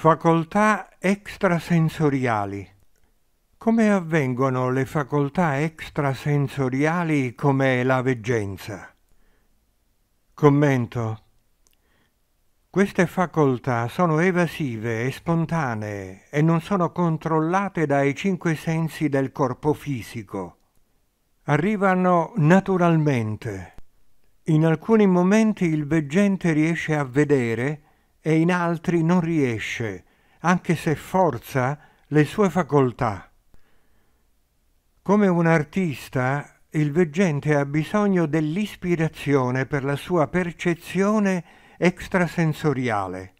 Facoltà extrasensoriali. Come avvengono le facoltà extrasensoriali come la veggenza? Commento. Queste facoltà sono evasive e spontanee e non sono controllate dai cinque sensi del corpo fisico. Arrivano naturalmente. In alcuni momenti il veggente riesce a vedere e in altri non riesce, anche se forza le sue facoltà. Come un artista, il veggente ha bisogno dell'ispirazione per la sua percezione extrasensoriale.